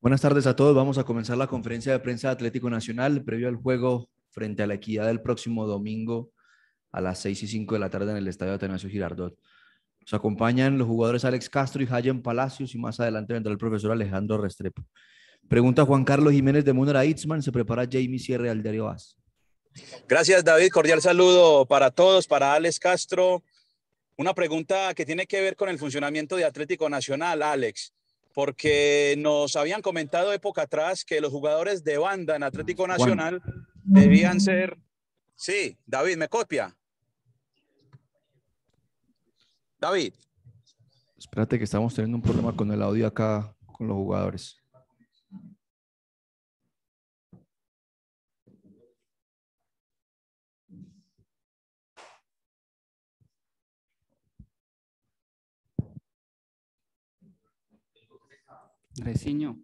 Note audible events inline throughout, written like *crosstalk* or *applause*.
Buenas tardes a todos. Vamos a comenzar la conferencia de prensa de Atlético Nacional previo al juego frente a la equidad del próximo domingo a las 6 y 5 de la tarde en el Estadio Atenasio Girardot. Nos acompañan los jugadores Alex Castro y Hayen Palacios y más adelante vendrá el profesor Alejandro Restrepo. Pregunta Juan Carlos Jiménez de Munera Itzman, se prepara Jamie Sierra al Gracias David, cordial saludo para todos, para Alex Castro. Una pregunta que tiene que ver con el funcionamiento de Atlético Nacional, Alex, porque nos habían comentado época atrás que los jugadores de banda en Atlético Nacional debían ser... Sí, David, ¿me copia? David. Espérate que estamos teniendo un problema con el audio acá, con los jugadores. Reciño.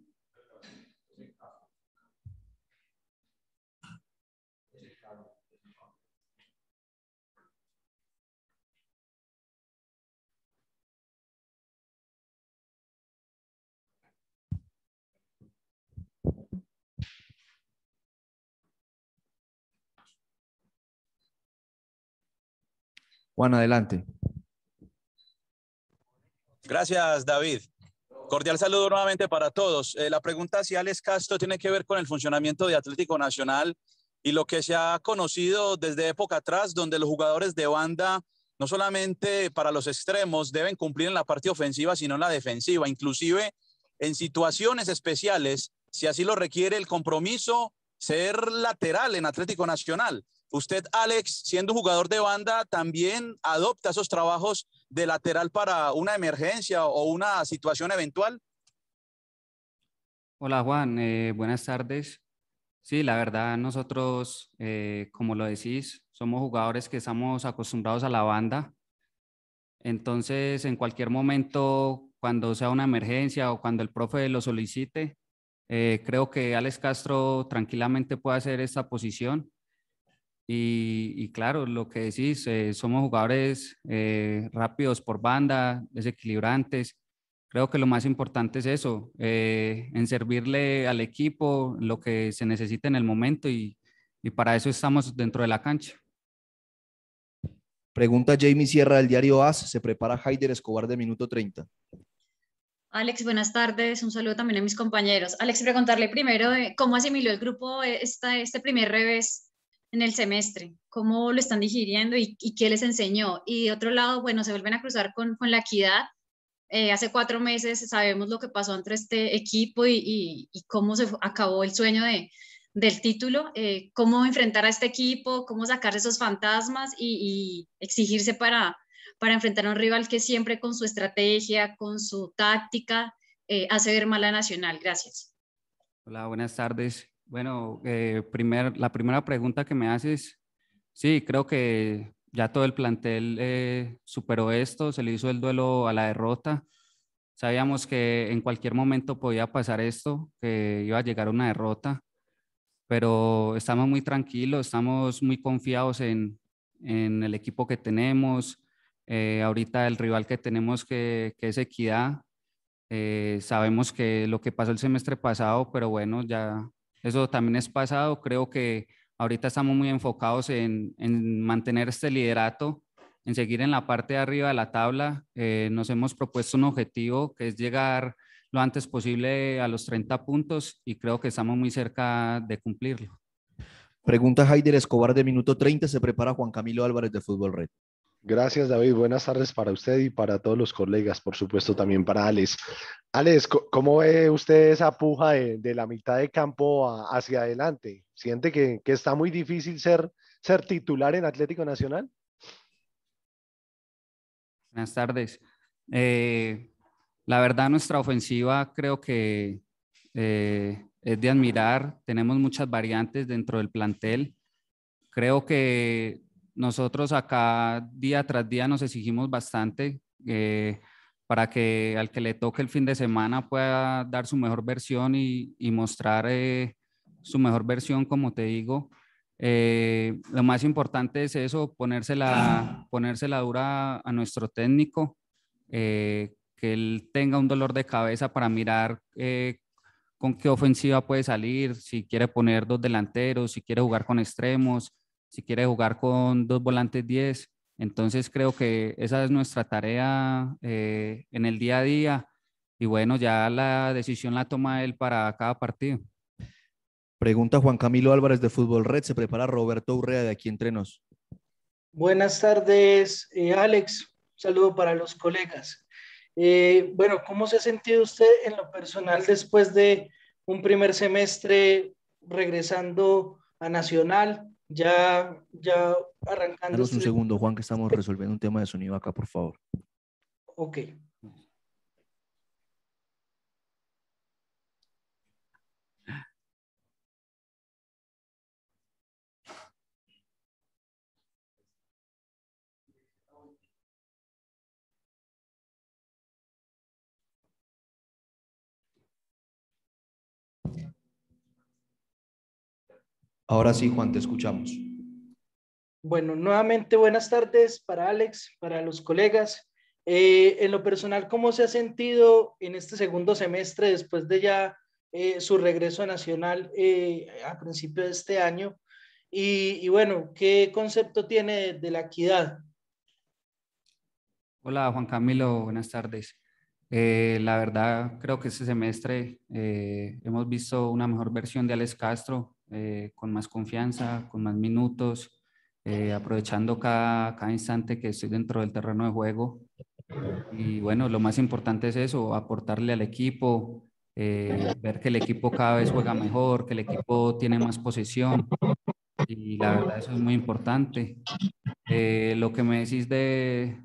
Juan, adelante. Gracias, David. Cordial saludo nuevamente para todos. Eh, la pregunta si Alex Castro tiene que ver con el funcionamiento de Atlético Nacional y lo que se ha conocido desde época atrás, donde los jugadores de banda, no solamente para los extremos, deben cumplir en la parte ofensiva, sino en la defensiva, inclusive en situaciones especiales, si así lo requiere el compromiso, ser lateral en Atlético Nacional. Usted, Alex, siendo jugador de banda, también adopta esos trabajos de lateral para una emergencia o una situación eventual. Hola Juan, eh, buenas tardes. Sí, la verdad, nosotros, eh, como lo decís, somos jugadores que estamos acostumbrados a la banda. Entonces, en cualquier momento, cuando sea una emergencia o cuando el profe lo solicite, eh, creo que Alex Castro tranquilamente puede hacer esta posición. Y, claro, lo que decís, eh, somos jugadores eh, rápidos por banda, desequilibrantes. Creo que lo más importante es eso, eh, en servirle al equipo lo que se necesita en el momento y, para eso estamos dentro de la cancha. Pregunta Jamie Sierra del diario AS, ¿se prepara Haider Escobar de minuto 30? Alex, buenas tardes. Un saludo también a mis compañeros. Alex, preguntarle primero cómo asimiló el grupo este primer revés en el semestre, cómo lo están digiriendo y, qué les enseñó. Y de otro lado, bueno, se vuelven a cruzar con, con la equidad. Eh, hace cuatro meses sabemos lo que pasó entre este equipo y, cómo se acabó el sueño de, del título, eh, cómo enfrentar a este equipo, cómo sacar esos fantasmas y, exigirse para, para enfrentar a un rival que siempre con su estrategia, con su táctica, eh, hace ver mal a Nacional. Gracias. Hola, buenas tardes. Bueno, eh, primer, la primera pregunta que me haces, sí, creo que ya todo el plantel eh, superó esto, se le hizo el duelo a la derrota. Sabíamos que en cualquier momento podía pasar esto, que iba a llegar una derrota, pero estamos muy tranquilos, estamos muy confiados en, en el equipo que tenemos. Eh, ahorita el rival que tenemos, que, que es Equidad, sabemos que lo que pasó el semestre pasado, pero bueno, ya eso también es pasado. Creo que ahorita estamos muy enfocados en, en mantener este liderato, en seguir en la parte de arriba de la tabla. Eh, nos hemos propuesto un objetivo que es llegar lo antes posible a los 30 puntos y creo que estamos muy cerca de cumplirlo. Pregunta Heider Escobar de minuto 30, se prepara Juan Camilo Álvarez de Fútbol Red. Gracias, David. Buenas tardes para usted y para todos los colegas, por supuesto, también para Alex. Alex, ¿cómo ve usted esa puja de, la mitad de campo hacia adelante? ¿Siente que, está muy difícil ser, ser titular en Atlético Nacional? Buenas tardes. Eh, la verdad, nuestra ofensiva creo que eh, es de admirar. Tenemos muchas variantes dentro del plantel. Creo que nosotros acá día tras día nos exigimos bastante eh, para que al que le toque el fin de semana pueda dar su mejor versión y, mostrar eh, su mejor versión, como te digo. Eh, lo más importante es eso, ponérsela, ponérsela dura a nuestro técnico, que él tenga un dolor de cabeza para mirar con qué ofensiva puede salir, si quiere poner dos delanteros, si quiere jugar con extremos, si quiere jugar con dos volantes 10. Entonces creo que esa es nuestra tarea eh, en el día a día y bueno, ya la decisión la toma él para cada partido. Pregunta Juan Camilo Álvarez de Fútbol Red, se prepara Roberto Urrea de aquí entrenos. Buenas tardes, eh, Alex. saludo para los colegas. Eh, bueno, ¿cómo se ha sentido usted en lo personal después de un primer semestre regresando a Nacional? ya, ya arrancando. un este segundo, Juan, que estamos resolviendo un tema de sonido acá, por favor. Ok. Ahora sí, Juan, te escuchamos. Bueno, nuevamente buenas tardes para Alex, para los colegas. Eh, en lo personal, ¿cómo se ha sentido en este segundo semestre después de ya eh, su regreso a Nacional eh, a principio de este año? Y, bueno, ¿qué concepto tiene de, de, la equidad? Hola, Juan Camilo, buenas tardes. la verdad, creo que este semestre hemos visto una mejor versión de Alex Castro, eh, con más confianza, con más minutos, eh, aprovechando cada, cada instante que estoy dentro del terreno de juego. Y bueno, lo más importante es eso, aportarle al equipo, eh, ver que el equipo cada vez juega mejor, que el equipo tiene más posesión. Y la verdad eso es muy importante. lo que me decís de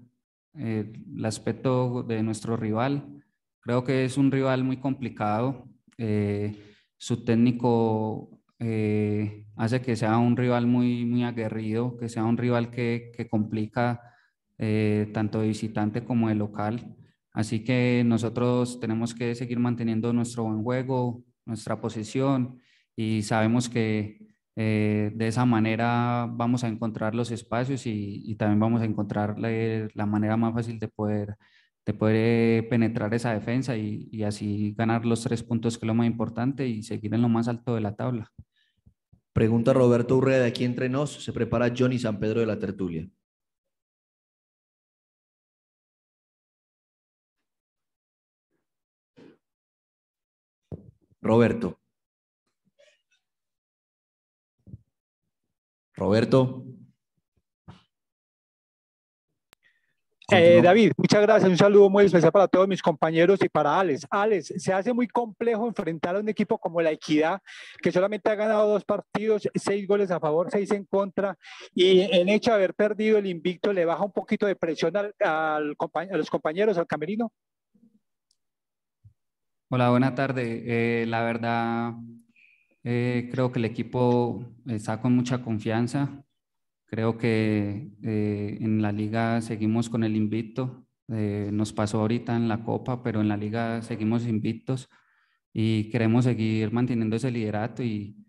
el aspecto de nuestro rival, creo que es un rival muy complicado. su técnico eh, hace que sea un rival muy, muy aguerrido, que sea un rival que, que complica eh, tanto de visitante como de local. Así que nosotros tenemos que seguir manteniendo nuestro buen juego, nuestra posición y sabemos que eh, de esa manera vamos a encontrar los espacios y, también vamos a encontrar la, manera más fácil de poder, de poder penetrar esa defensa y, y así ganar los tres puntos que es lo más importante y seguir en lo más alto de la tabla. Pregunta Roberto Urrea, de aquí entre nos, ¿se prepara Johnny San Pedro de la tertulia? Roberto. Roberto. Eh, David, muchas gracias. Un saludo muy especial para todos mis compañeros y para Alex. Alex, se hace muy complejo enfrentar a un equipo como la Equidad, que solamente ha ganado dos partidos, seis goles a favor, seis en contra, y en hecho de haber perdido el invicto le baja un poquito de presión al, a los compañeros, al camerino. Hola, buena tarde. Eh, la verdad, eh, creo que el equipo está con mucha confianza. Creo que eh, en la liga seguimos con el invicto. Eh, nos pasó ahorita en la Copa, pero en la liga seguimos invictos y queremos seguir manteniendo ese liderato y,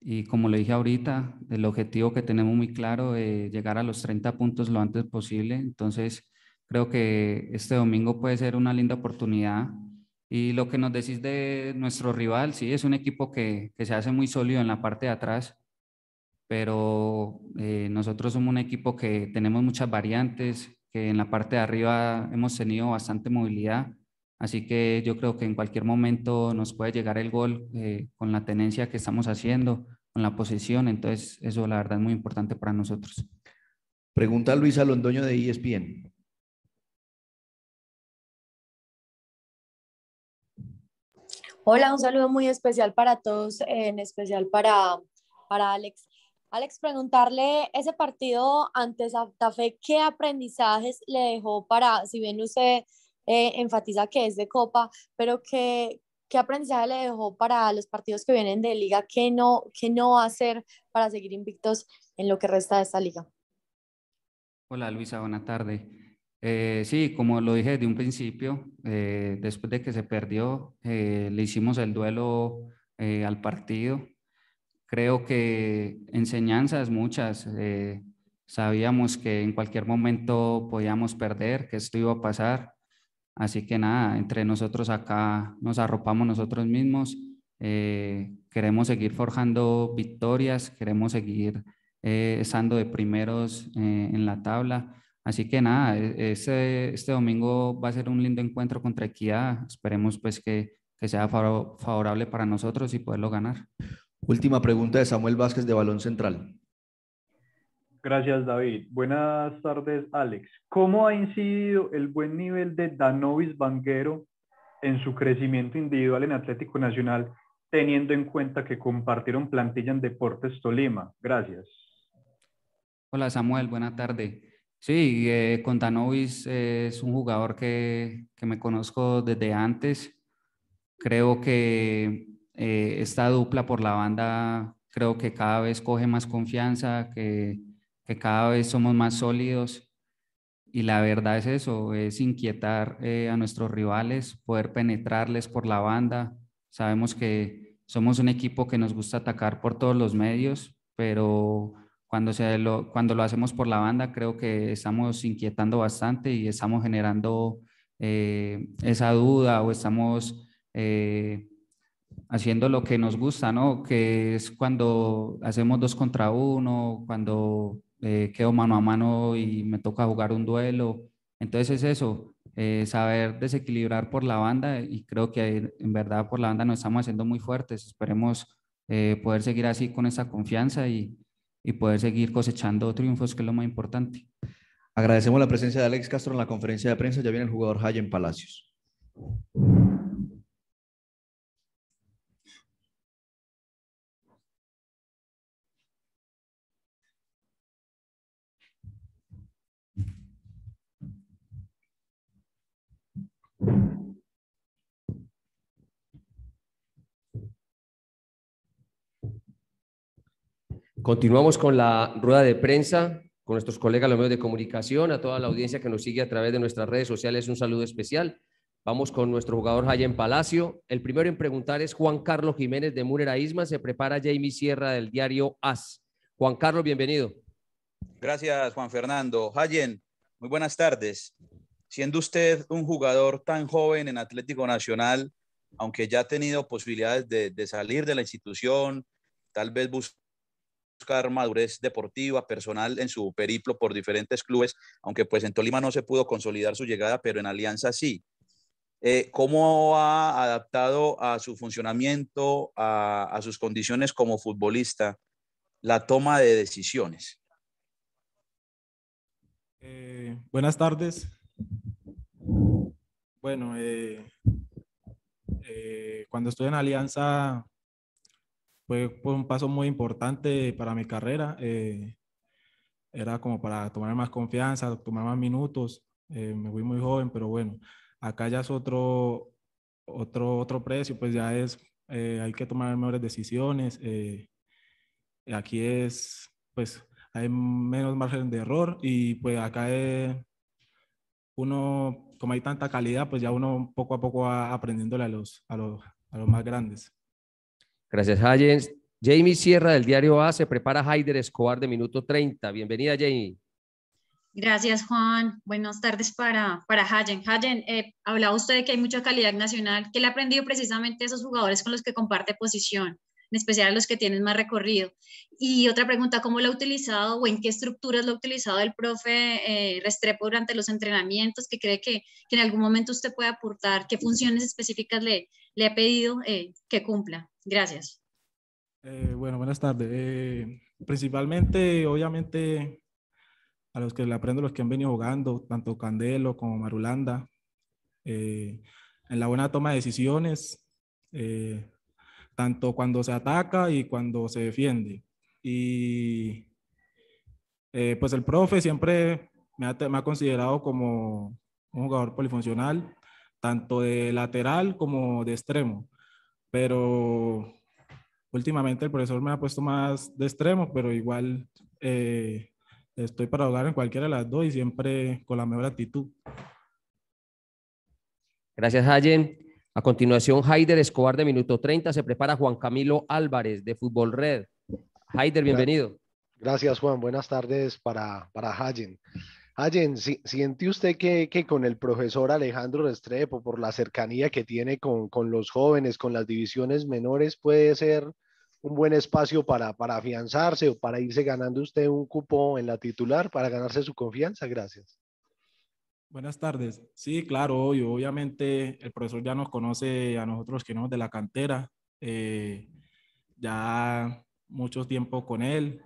y como le dije ahorita, el objetivo que tenemos muy claro es eh, llegar a los 30 puntos lo antes posible. Entonces, creo que este domingo puede ser una linda oportunidad. Y lo que nos decís de nuestro rival, sí, es un equipo que, que se hace muy sólido en la parte de atrás pero eh, nosotros somos un equipo que tenemos muchas variantes, que en la parte de arriba hemos tenido bastante movilidad, así que yo creo que en cualquier momento nos puede llegar el gol eh, con la tenencia que estamos haciendo, con la posición, entonces eso la verdad es muy importante para nosotros. Pregunta Luisa Londoño de ESPN. Hola, un saludo muy especial para todos, en especial para, para Alex. Alex, preguntarle ese partido ante Santa Fe, ¿qué aprendizajes le dejó para, si bien usted eh, enfatiza que es de Copa, pero qué, qué aprendizaje le dejó para los partidos que vienen de liga, qué no, qué no va hacer para seguir invictos en lo que resta de esta liga. Hola Luisa, buena tarde. Eh, sí, como lo dije de un principio, eh, después de que se perdió, le hicimos el duelo al partido, creo que enseñanzas muchas. Eh, sabíamos que en cualquier momento podíamos perder, que esto iba a pasar. Así que nada, entre nosotros acá nos arropamos nosotros mismos. Eh, queremos seguir forjando victorias, queremos seguir eh, estando de primeros en la tabla. Así que nada, e-, este, domingo va a ser un lindo encuentro contra Equidad. Esperemos pues que, que sea favorable para nosotros y poderlo ganar. Última pregunta de Samuel Vázquez de Balón Central. Gracias, David. Buenas tardes, Alex. ¿Cómo ha incidido el buen nivel de Danovis Banguero en su crecimiento individual en Atlético Nacional, teniendo en cuenta que compartieron plantilla en Deportes Tolima? Gracias. Hola, Samuel. Buenas tardes. Sí, eh, con Danovis eh, es un jugador que, que me conozco desde antes. Creo que eh, esta dupla por la banda creo que cada vez coge más confianza, que, cada vez somos más sólidos. Y la verdad es eso, es inquietar eh, a nuestros rivales, poder penetrarles por la banda. Sabemos que somos un equipo que nos gusta atacar por todos los medios, pero cuando, se lo, cuando lo hacemos por la banda creo que estamos inquietando bastante y estamos generando eh, esa duda o estamos eh, haciendo lo que nos gusta, ¿no? Que es cuando hacemos dos contra uno, cuando eh, quedo mano a mano y me toca jugar un duelo. Entonces es eso, eh, saber desequilibrar por la banda y creo que en verdad por la banda nos estamos haciendo muy fuertes. Esperemos eh, poder seguir así con esa confianza y, y poder seguir cosechando triunfos, que es lo más importante. Agradecemos la presencia de Alex Castro en la conferencia de prensa. Ya viene el jugador Hayen Palacios. Continuamos con la rueda de prensa con nuestros colegas los medios de comunicación, a toda la audiencia que nos sigue a través de nuestras redes sociales, un saludo especial. Vamos con nuestro jugador Jayen Palacio. El primero en preguntar es Juan Carlos Jiménez de Murera Isma. Se prepara Jamie Sierra del diario AS. Juan Carlos, bienvenido. Gracias, Juan Fernando. Jayen, muy buenas tardes. Siendo usted un jugador tan joven en Atlético Nacional, aunque ya ha tenido posibilidades de, de salir de la institución, tal vez buscar madurez deportiva, personal en su periplo por diferentes clubes, aunque pues en Tolima no se pudo consolidar su llegada, pero en Alianza sí. Eh, ¿Cómo ha adaptado a su funcionamiento, a, sus condiciones como futbolista, la toma de decisiones? Eh, buenas tardes. Bueno, eh, cuando estoy en Alianza fue, un paso muy importante para mi carrera. Eh, era como para tomar más confianza, tomar más minutos. Eh, me fui muy joven, pero bueno, acá ya es otro, otro, otro precio, pues ya es, eh, hay que tomar mejores decisiones. aquí es, pues, hay menos margen de error y pues acá es, uno, como hay tanta calidad, pues ya uno poco a poco va aprendiéndole los, a los, a los más grandes. Gracias, Hayens. Jamie Sierra del diario A se prepara Haider Escobar de minuto 30. Bienvenida, Jamie. Gracias, Juan. Buenas tardes para, para Hayen. Hayen, eh, hablaba usted de que hay mucha calidad nacional. ¿Qué le ha aprendido precisamente a esos jugadores con los que comparte posición? En especial a los que tienen más recorrido. Y otra pregunta, ¿cómo lo ha utilizado o en qué estructuras lo ha utilizado el profe eh, Restrepo durante los entrenamientos? ¿Qué cree que, en algún momento usted puede aportar? ¿Qué funciones específicas le, le ha pedido eh, que cumpla? Gracias. Eh, bueno, buenas tardes. Eh, principalmente, obviamente, a los que le aprendo, los que han venido jugando, tanto Candelo como Marulanda, eh, en la buena toma de decisiones, tanto cuando se ataca y cuando se defiende. Y pues el profe siempre me ha considerado como un jugador polifuncional, tanto de lateral como de extremo pero últimamente el profesor me ha puesto más de extremo, pero igual eh, estoy para hablar en cualquiera de las dos y siempre con la mejor actitud. Gracias, Hayen. A continuación, Haider Escobar de minuto 30. Se prepara Juan Camilo Álvarez de Fútbol Red. Haider, bienvenido. Gracias, Juan. Buenas tardes para, para Hayen. Allen, si, ¿siente usted que, que, con el profesor Alejandro Restrepo, por la cercanía que tiene con, con, los jóvenes, con las divisiones menores, puede ser un buen espacio para, para afianzarse o para irse ganando usted un cupo en la titular, para ganarse su confianza? Gracias. Buenas tardes. Sí, claro, y obviamente el profesor ya nos conoce a nosotros que no de la cantera. Eh, ya mucho tiempo con él.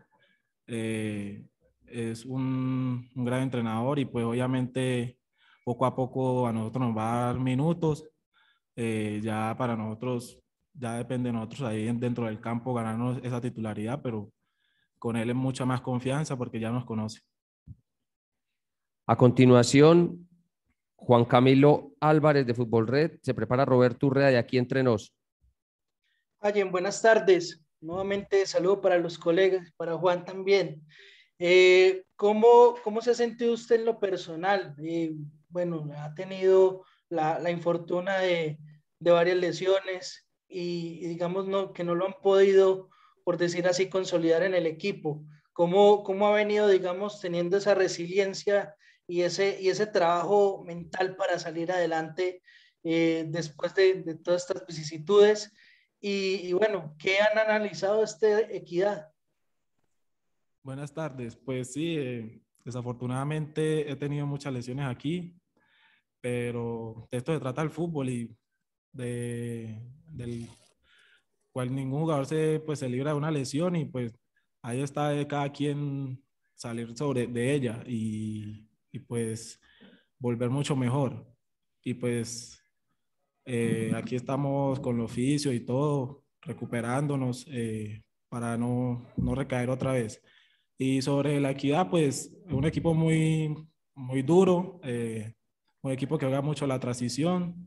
Eh, es un, gran entrenador y pues obviamente poco a poco a nosotros nos va a dar minutos. Eh, ya para nosotros, ya depende de nosotros ahí dentro del campo ganarnos esa titularidad, pero con él es mucha más confianza porque ya nos conoce. A continuación, Juan Camilo Álvarez de Fútbol Red, se prepara Roberto Urrea de aquí entre nos. Allen, buenas tardes. Nuevamente saludo para los colegas, para Juan también. Eh, ¿cómo, ¿Cómo se ha sentido usted en lo personal? Eh, bueno, ha tenido la, la infortuna de, de, varias lesiones y, digamos no, que no lo han podido, por decir así, consolidar en el equipo. ¿Cómo, cómo ha venido, digamos, teniendo esa resiliencia y ese, y ese trabajo mental para salir adelante eh, después de, todas estas vicisitudes? Y, y bueno, ¿qué han analizado este equidad? Buenas tardes. Pues sí, eh, desafortunadamente he tenido muchas lesiones aquí, pero de esto se trata el fútbol y de, del cual ningún jugador se, pues, se libra de una lesión y pues ahí está eh, cada quien salir sobre de ella y, y pues volver mucho mejor. Y pues eh, aquí estamos con el oficio y todo, recuperándonos para no, no recaer otra vez. Y sobre la equidad, pues un equipo muy, muy duro, eh, un equipo que haga mucho la transición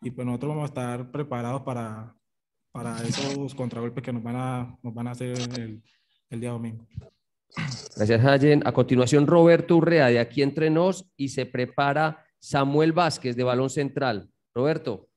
y pues nosotros vamos a estar preparados para, para esos contragolpes que nos van a, nos van a hacer el, el día domingo. Gracias, Hayen. A continuación, Roberto Urrea, de aquí entre nos, y se prepara Samuel Vázquez, de Balón Central. Roberto.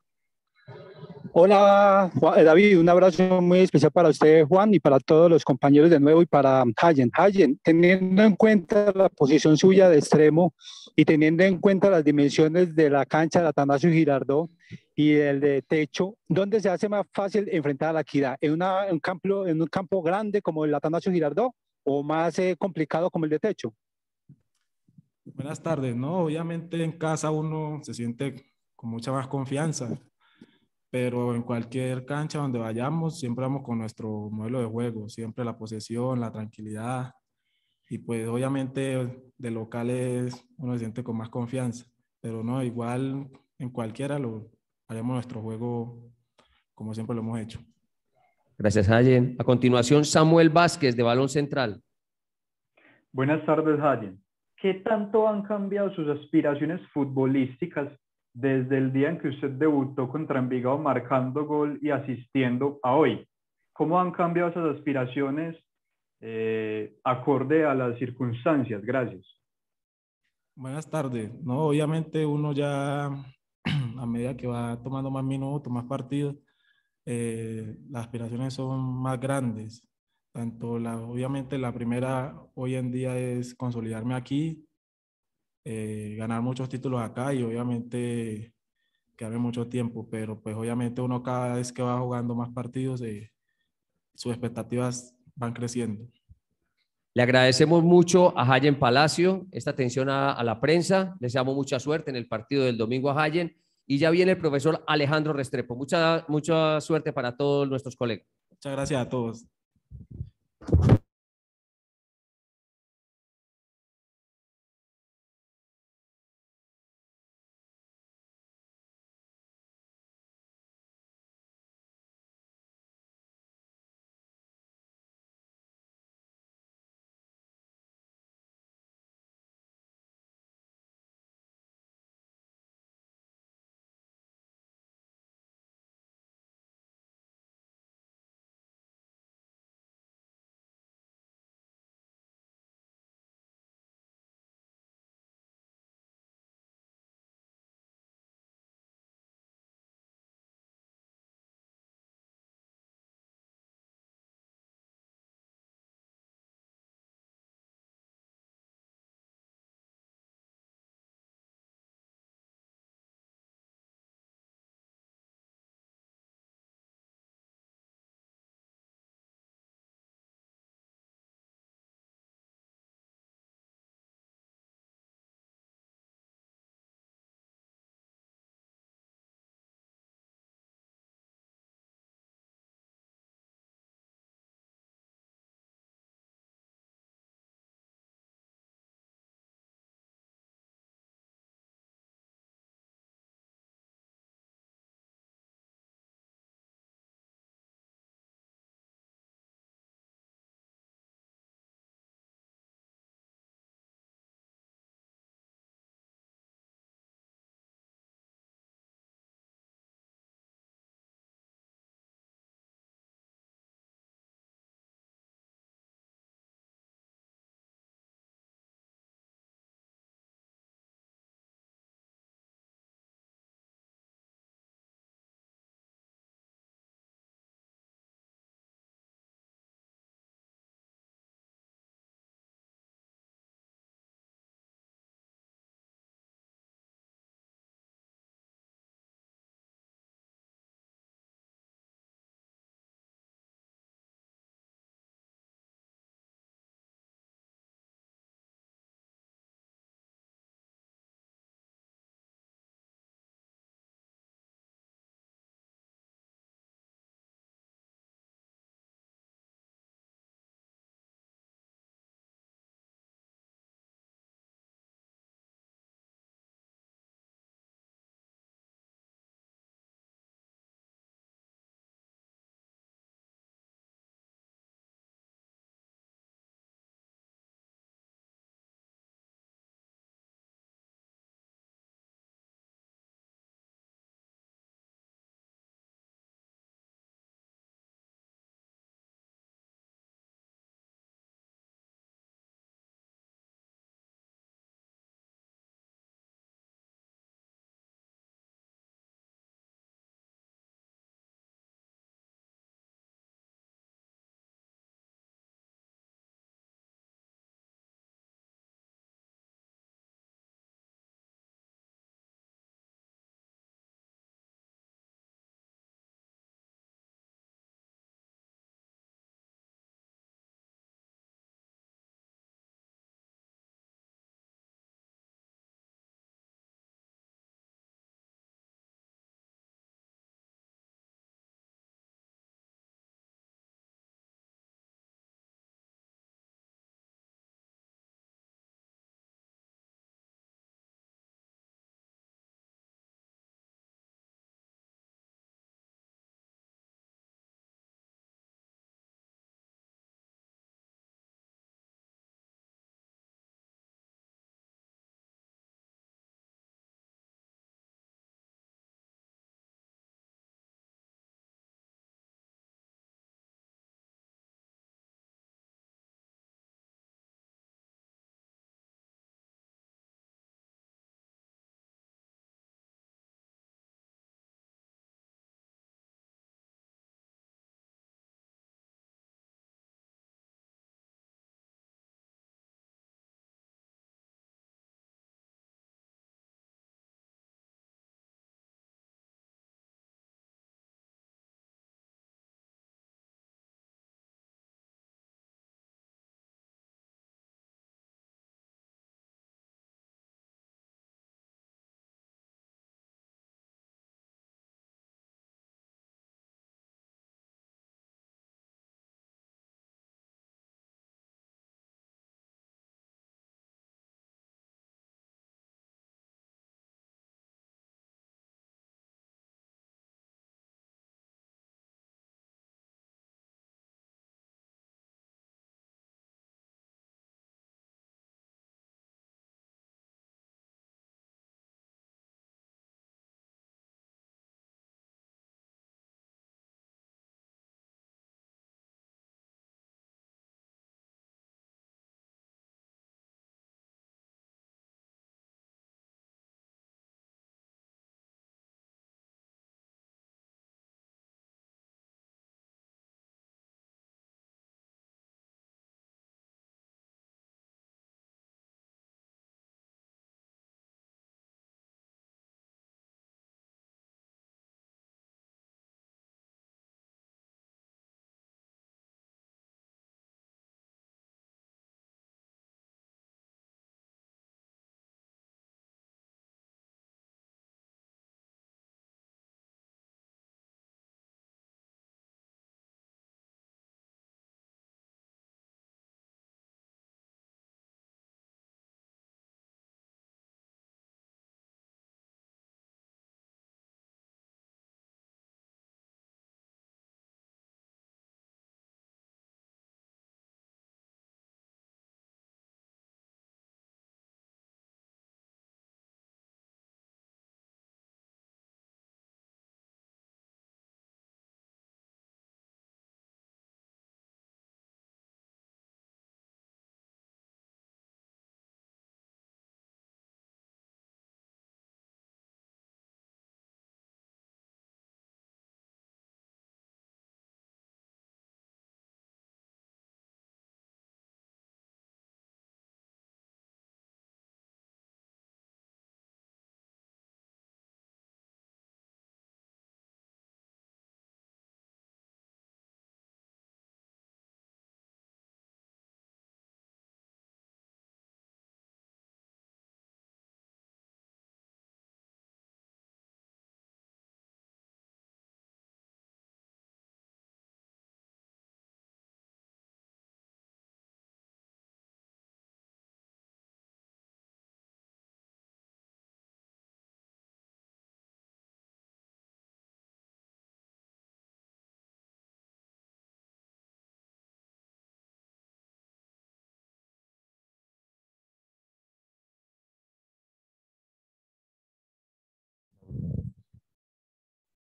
Hola eh, David, un abrazo muy especial para usted Juan y para todos los compañeros de nuevo y para Hayen. Hayen, teniendo en cuenta la posición suya de extremo y teniendo en cuenta las dimensiones de la cancha de Atanasio Girardó y el de techo, ¿dónde se hace más fácil enfrentar a la equidad? ¿En, un, campo, ¿En un campo grande como el Atanasio Girardó o más eh, complicado como el de techo? Buenas tardes, ¿no? Obviamente en casa uno se siente con mucha más confianza pero en cualquier cancha donde vayamos, siempre vamos con nuestro modelo de juego, siempre la posesión, la tranquilidad, y pues obviamente de locales uno se siente con más confianza, pero no, igual en cualquiera lo haremos nuestro juego como siempre lo hemos hecho. Gracias, Hayen. A continuación, Samuel Vázquez, de Balón Central. Buenas tardes, Hayen. ¿Qué tanto han cambiado sus aspiraciones futbolísticas desde el día en que usted debutó contra Envigado marcando gol y asistiendo a hoy. ¿Cómo han cambiado esas aspiraciones eh, acorde a las circunstancias? Gracias. Buenas tardes. No, obviamente uno ya *clears throat* a medida que va tomando más minutos, más partidos, eh, las aspiraciones son más grandes. Tanto la, obviamente la primera hoy en día es consolidarme aquí, eh, ganar muchos títulos acá y obviamente quedarme mucho tiempo, pero pues obviamente uno cada vez que va jugando más partidos, eh, sus expectativas van creciendo. Le agradecemos mucho a Hayen Palacio esta atención a, la prensa. Les deseamos mucha suerte en el partido del domingo a Hayen. Y ya viene el profesor Alejandro Restrepo. Mucha, mucha suerte para todos nuestros colegas. Muchas gracias a todos.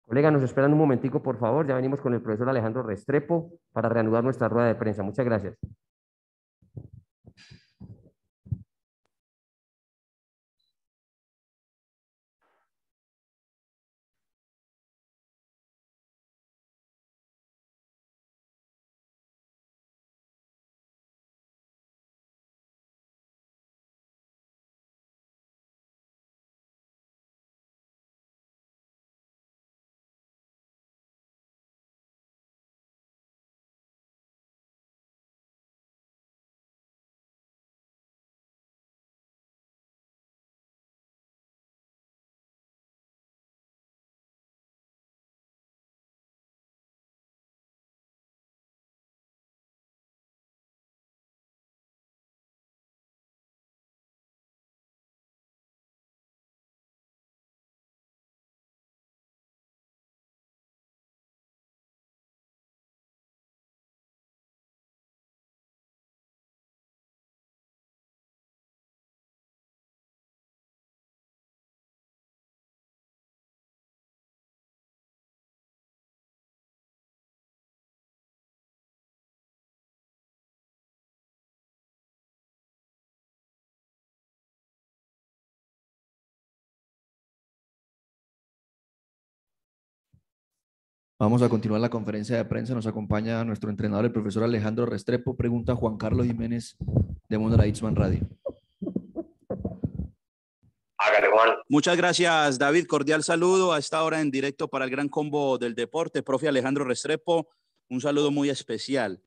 Colega, nos esperan un momentico, por favor. Ya venimos con el profesor Alejandro Restrepo para reanudar nuestra rueda de prensa. Muchas gracias. Vamos a continuar la conferencia de prensa. Nos acompaña nuestro entrenador, el profesor Alejandro Restrepo. Pregunta Juan Carlos Jiménez de Mundo Itzman Radio. Muchas gracias, David. Cordial saludo a esta hora en directo para el gran combo del deporte. Profe Alejandro Restrepo, un saludo muy especial.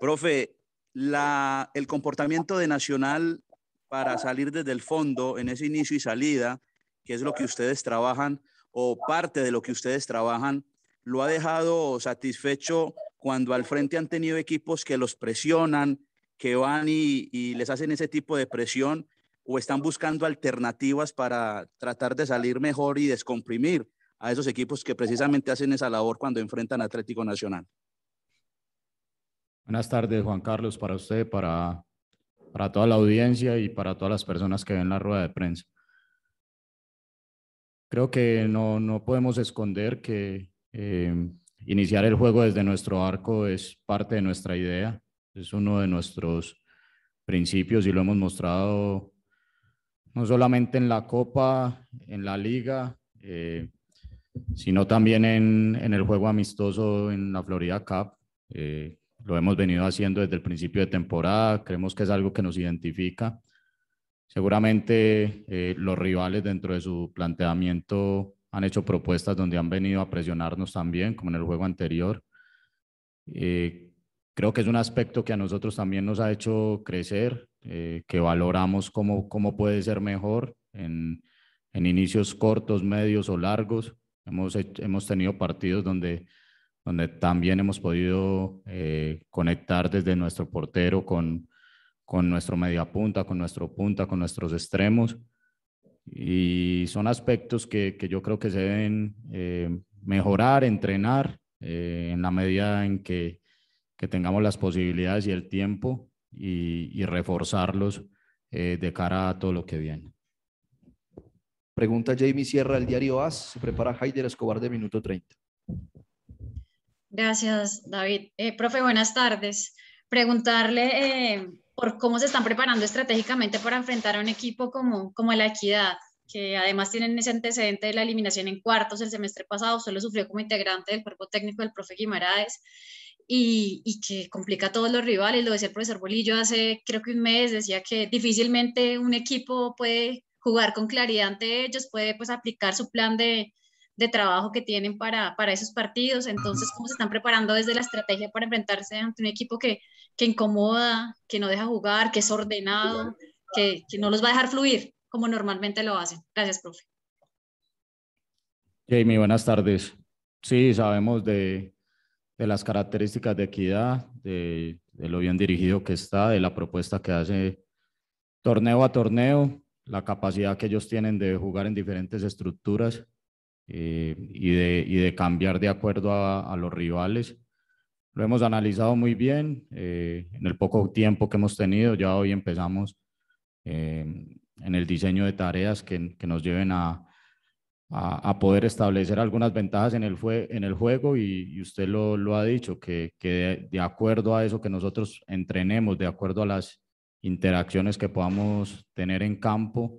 Profe, la, el comportamiento de Nacional para salir desde el fondo en ese inicio y salida, que es lo que ustedes trabajan o parte de lo que ustedes trabajan, lo ha dejado satisfecho cuando al frente han tenido equipos que los presionan, que van y, les hacen ese tipo de presión o están buscando alternativas para tratar de salir mejor y descomprimir a esos equipos que precisamente hacen esa labor cuando enfrentan a Atlético Nacional. Buenas tardes, Juan Carlos, para usted, para, para toda la audiencia y para todas las personas que ven la rueda de prensa. Creo que no podemos esconder que eh, iniciar el juego desde nuestro arco es parte de nuestra idea, es uno de nuestros principios y lo hemos mostrado no solamente en la Copa, en la Liga, eh, sino también en, el juego amistoso en la Florida Cup. Eh, lo hemos venido haciendo desde el principio de temporada, creemos que es algo que nos identifica. Seguramente los rivales dentro de su planteamiento han hecho propuestas donde han venido a presionarnos también, como en el juego anterior. Eh, creo que es un aspecto que a nosotros también nos ha hecho crecer, eh, que valoramos cómo, cómo puede ser mejor en, en inicios cortos, medios o largos. Hemos, hemos tenido partidos donde, donde también hemos podido eh, conectar desde nuestro portero con, con nuestro mediapunta, con nuestro punta, con nuestros extremos y son aspectos que, que, yo creo que se deben eh, mejorar, entrenar eh, en la medida en que, que, tengamos las posibilidades y el tiempo y, reforzarlos eh, de cara a todo lo que viene. Pregunta Jamie Sierra, el diario AS, se prepara Heider Escobar de minuto 30. Gracias, David. profe, buenas tardes. Preguntarle por cómo se están preparando estratégicamente para enfrentar a un equipo como, como la Equidad, que además tienen ese antecedente de la eliminación en cuartos el semestre pasado, solo sufrió como integrante del cuerpo técnico del profe Guimaraes. Y, y, que complica a todos los rivales. Lo decía el profesor Bolillo hace creo que un mes, decía que difícilmente un equipo puede jugar con claridad ante ellos, puede pues aplicar su plan de, de trabajo que tienen para, para esos partidos, entonces cómo se están preparando desde la estrategia para enfrentarse ante un equipo que, que incomoda, que no deja jugar, que es ordenado, que, que no los va a dejar fluir como normalmente lo hacen. Gracias, profe. Jamie, buenas tardes. Sí, sabemos de, de las características de equidad, de, de, lo bien dirigido que está, de la propuesta que hace torneo a torneo, la capacidad que ellos tienen de jugar en diferentes estructuras eh, y, de, y, de, cambiar de acuerdo a, los rivales. Lo hemos analizado muy bien eh, en el poco tiempo que hemos tenido. Ya hoy empezamos eh, en el diseño de tareas que, que nos lleven a, a, poder establecer algunas ventajas en el, fue, en el juego y, usted lo, lo, ha dicho, que, que de, acuerdo a eso que nosotros entrenemos, de acuerdo a las interacciones que podamos tener en campo,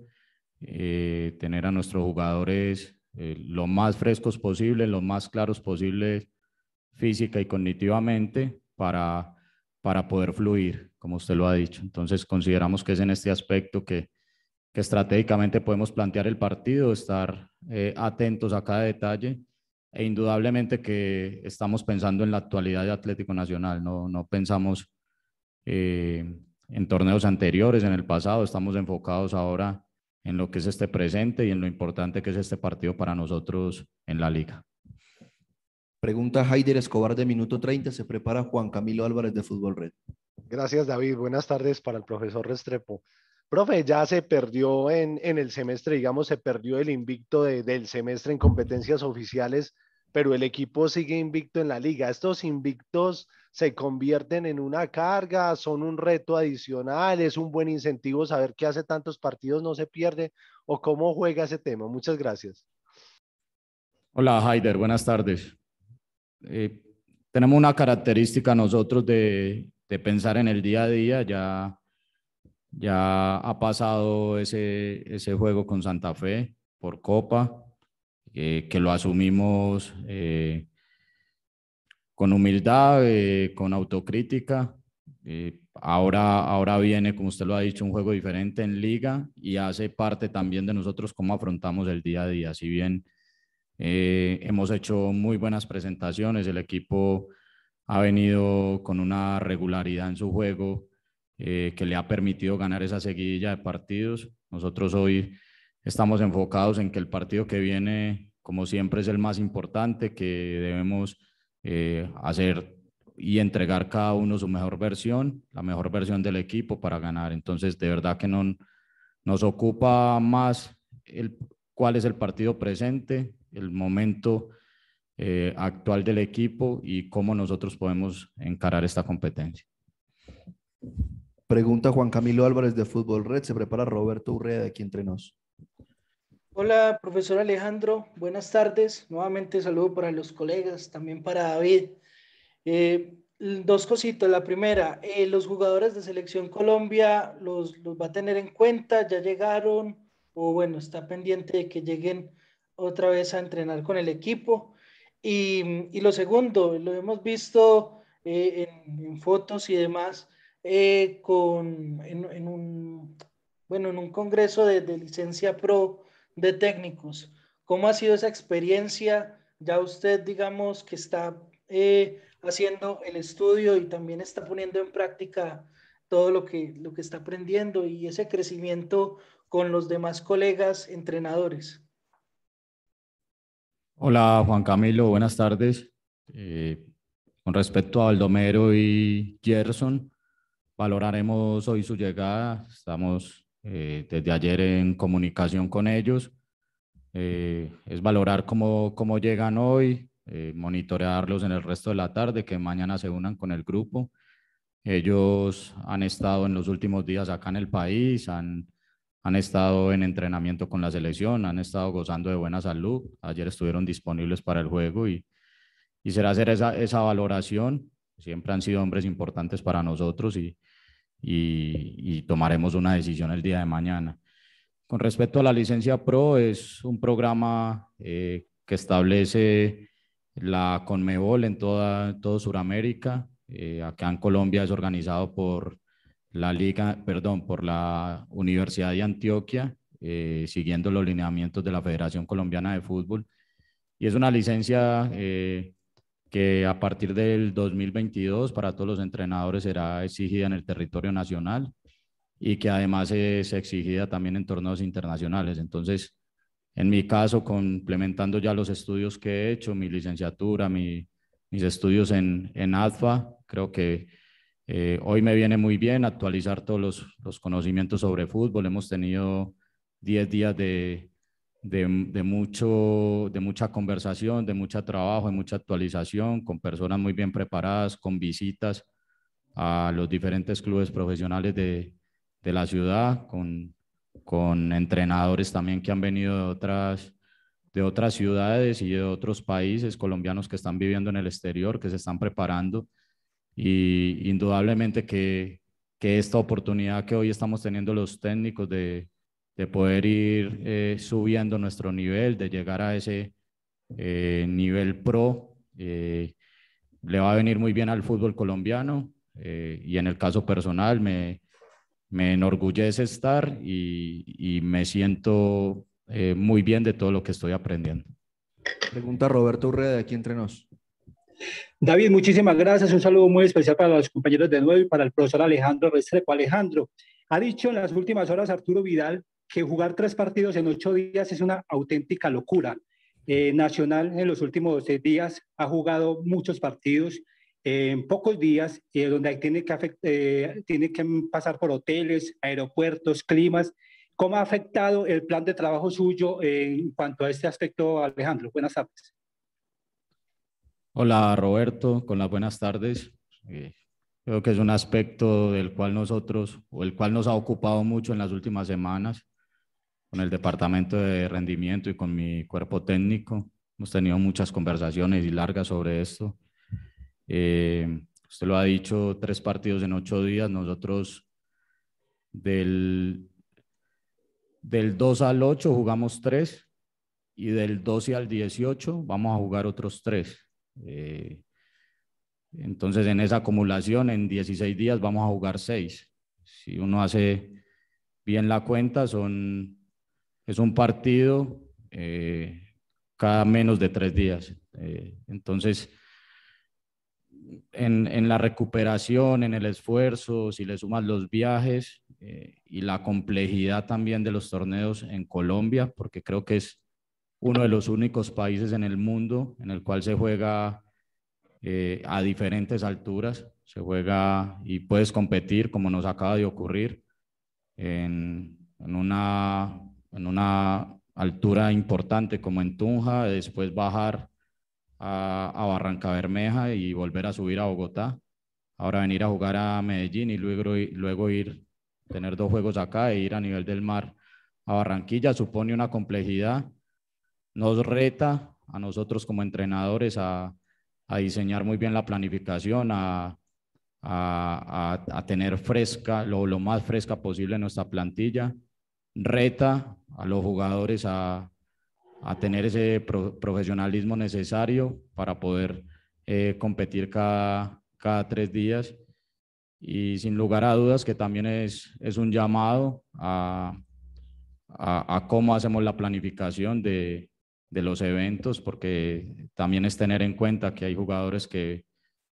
tener a nuestros jugadores eh, lo más frescos posible, lo más claros posible física y cognitivamente para, para poder fluir, como usted lo ha dicho. Entonces consideramos que es en este aspecto que, que estratégicamente podemos plantear el partido, estar eh, atentos a cada detalle e indudablemente que estamos pensando en la actualidad de Atlético Nacional, no, pensamos eh, en torneos anteriores, en el pasado, estamos enfocados ahora en lo que es este presente y en lo importante que es este partido para nosotros en la liga. Pregunta haider Escobar de Minuto 30, se prepara Juan Camilo Álvarez de Fútbol Red. Gracias David, buenas tardes para el profesor Restrepo. Profe, ya se perdió en, el semestre, digamos, se perdió el invicto del semestre en competencias oficiales pero el equipo sigue invicto en la liga. Estos invictos se convierten en una carga, son un reto adicional, es un buen incentivo saber que hace tantos partidos no se pierde o cómo juega ese tema. Muchas gracias. Hola, Haider, buenas tardes. Eh, tenemos una característica nosotros de, pensar en el día a día, ya, ya ha pasado ese, ese juego con Santa Fe por Copa, eh, que lo asumimos eh, con humildad, eh, con autocrítica. ahora, ahora viene, como usted lo ha dicho, un juego diferente en liga y hace parte también de nosotros cómo afrontamos el día a día. Si bien hemos hecho muy buenas presentaciones, el equipo ha venido con una regularidad en su juego que le ha permitido ganar esa seguidilla de partidos. Nosotros hoy estamos enfocados en que el partido que viene como siempre es el más importante, que debemos eh, hacer y entregar cada uno su mejor versión, la mejor versión del equipo para ganar. Entonces, de verdad que no, nos ocupa más el, cuál es el partido presente, el momento eh, actual del equipo y cómo nosotros podemos encarar esta competencia. Pregunta Juan Camilo Álvarez de Fútbol Red. ¿Se prepara Roberto Urrea de aquí entre nos? Hola, profesor Alejandro, buenas tardes. Nuevamente saludo para los colegas, también para David. Eh, dos cositas. La primera, eh, los jugadores de Selección Colombia los, va a tener en cuenta, ya llegaron o bueno, está pendiente de que lleguen otra vez a entrenar con el equipo. Y, mm, lo segundo, lo hemos visto eh, en, fotos y demás con, en, un, bueno, en un congreso de licencia pro de técnicos. ¿Cómo ha sido esa experiencia? Ya usted, digamos, que está eh, haciendo el estudio y también está poniendo en práctica todo lo que, lo que está aprendiendo y ese crecimiento con los demás colegas entrenadores. Hola Juan Camilo, buenas tardes. Eh, con respecto a Aldomero y Gerson, valoraremos hoy su llegada. Estamos eh, desde ayer en comunicación con ellos. Eh, es valorar cómo, cómo llegan hoy, eh, monitorearlos en el resto de la tarde, que mañana se unan con el grupo. Ellos han estado en los últimos días acá en el país, han, han estado en entrenamiento con la selección, han estado gozando de buena salud. Ayer estuvieron disponibles para el juego y, y será hacer esa, esa valoración. Siempre han sido hombres importantes para nosotros y, y, tomaremos una decisión el día de mañana. Con respecto a la licencia PRO, es un programa eh, que establece la CONMEBOL en toda, toda Sudamérica. Eh, acá en Colombia es organizado por la Liga, perdón, por la Universidad de Antioquia, eh, siguiendo los lineamientos de la Federación Colombiana de Fútbol. Y es una licencia que a partir del 2022 para todos los entrenadores será exigida en el territorio nacional y que además es exigida también en torneos internacionales. Entonces, en mi caso, complementando ya los estudios que he hecho, mi licenciatura, mis estudios en, en ADFA, creo que eh, hoy me viene muy bien actualizar todos los, los conocimientos sobre fútbol. Hemos tenido 10 días de, de, mucho, de mucha conversación, de mucho trabajo, de mucha actualización, con personas muy bien preparadas, con visitas a los diferentes clubes profesionales de, la ciudad, con, entrenadores también que han venido de otras, de otras ciudades y de otros países colombianos que están viviendo en el exterior, que se están preparando. Y indudablemente que esta oportunidad que hoy estamos teniendo los técnicos de, de poder ir eh, subiendo nuestro nivel, de llegar a ese eh, nivel pro. Eh, le va a venir muy bien al fútbol colombiano y en el caso personal me, me enorgullece estar y, y me siento muy bien de todo lo que estoy aprendiendo. Pregunta Roberto Urrea de aquí entre nos. David, muchísimas gracias. Un saludo muy especial para los compañeros de nuevo y para el profesor Alejandro Restrepo. Alejandro, ha dicho en las últimas horas Arturo Vidal que jugar tres partidos en ocho días es una auténtica locura. Eh, Nacional en los últimos eh, días ha jugado muchos partidos eh, en pocos días, donde tiene que, tiene que pasar por hoteles, aeropuertos, climas. ¿Cómo ha afectado el plan de trabajo suyo en cuanto a este aspecto, Alejandro? Buenas tardes. Hola, Roberto. Con las buenas tardes. creo que es un aspecto del cual nosotros, o el cual nos ha ocupado mucho en las últimas semanas con el departamento de rendimiento y con mi cuerpo técnico. Hemos tenido muchas conversaciones y largas sobre esto. Eh, usted lo ha dicho, tres partidos en ocho días. Nosotros del, del 2 al 8 jugamos tres y del 12 al 18 vamos a jugar otros tres. Eh, entonces en esa acumulación, en 16 días vamos a jugar seis. Si uno hace bien la cuenta, son es un partido eh, cada menos de tres días. Eh, entonces, en, la recuperación, en el esfuerzo, si le sumas los viajes eh, y la complejidad también de los torneos en Colombia, porque creo que es uno de los únicos países en el mundo en el cual se juega a diferentes alturas, se juega y puedes competir como nos acaba de ocurrir en, en una en una altura importante como en Tunja, después bajar a, Barranca Bermeja y volver a subir a Bogotá. Ahora venir a jugar a Medellín y luego, luego ir, tener dos juegos acá e ir a nivel del mar a Barranquilla supone una complejidad, nos reta a nosotros como entrenadores a, diseñar muy bien la planificación, a, tener fresca, lo, lo más fresca posible nuestra plantilla reta a los jugadores a, a tener ese profesionalismo necesario para poder eh, competir cada, cada tres días. Y sin lugar a dudas que también es, es un llamado a, a, cómo hacemos la planificación de, de los eventos, porque también es tener en cuenta que hay jugadores que,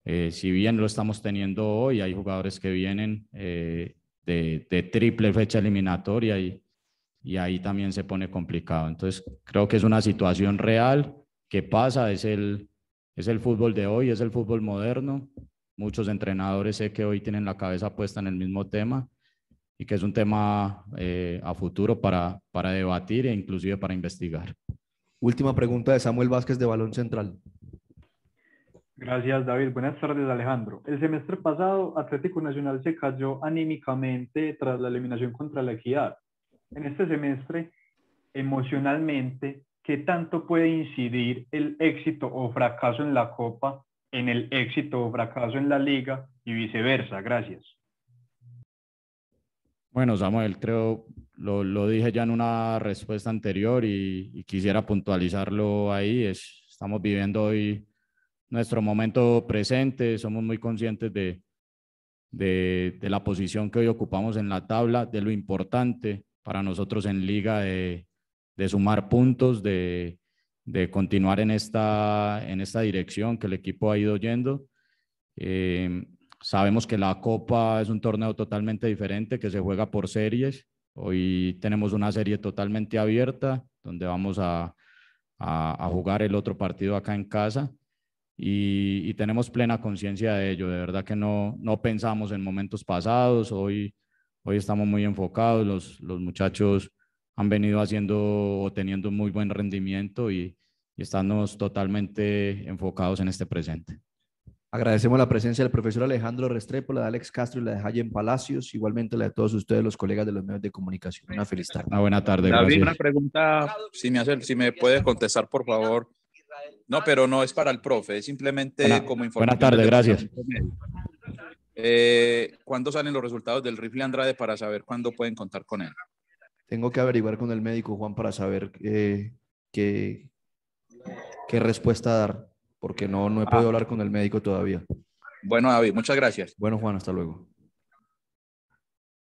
eh, si bien lo estamos teniendo hoy, hay jugadores que vienen eh, de, de, triple fecha eliminatoria y, y ahí también se pone complicado. Entonces, creo que es una situación real que pasa, es el, es el fútbol de hoy, es el fútbol moderno. Muchos entrenadores sé que hoy tienen la cabeza puesta en el mismo tema y que es un tema eh, a futuro para, para debatir e inclusive para investigar. Última pregunta de Samuel Vázquez de Balón Central. Gracias, David. Buenas tardes, Alejandro. El semestre pasado, Atlético Nacional se cayó anímicamente tras la eliminación contra la Equidad en este semestre emocionalmente, ¿qué tanto puede incidir el éxito o fracaso en la Copa en el éxito o fracaso en la liga y viceversa? Gracias. Bueno, Samuel, creo, lo, lo dije ya en una respuesta anterior y, quisiera puntualizarlo ahí. Es, estamos viviendo hoy nuestro momento presente, somos muy conscientes de, de, de, la posición que hoy ocupamos en la tabla, de lo importante para nosotros en liga de, sumar puntos, de, continuar en esta, en esta dirección que el equipo ha ido yendo. Em, sabemos que la Copa es un torneo totalmente diferente que se juega por series. Hoy tenemos una serie totalmente abierta donde vamos a, jugar el otro partido acá en casa. Y, y tenemos plena conciencia de ello. De verdad que no, no pensamos en momentos pasados. Hoy Hoy estamos muy enfocados, los, los muchachos han venido haciendo o teniendo muy buen rendimiento y, estamos totalmente enfocados en este presente. Agradecemos la presencia del profesor Alejandro Restrepo, la de Alex Castro y la de Jayen Palacios, igualmente la de todos ustedes, los colegas de los medios de comunicación. Una feliz tarde. Una buena tarde. David, una pregunta, si me, hace, si me puedes contestar, por favor. No, pero no es para el profe, es simplemente como información. Buenas tardes, gracias. Eh, ¿Cuándo salen los resultados del rifle Andrade para saber cuándo pueden contar con él? Tengo que averiguar con el médico, Juan, para saber eh, qué, respuesta dar, porque no, no he podido ah. hablar con el médico todavía. Bueno, David, muchas gracias. Bueno, Juan, hasta luego.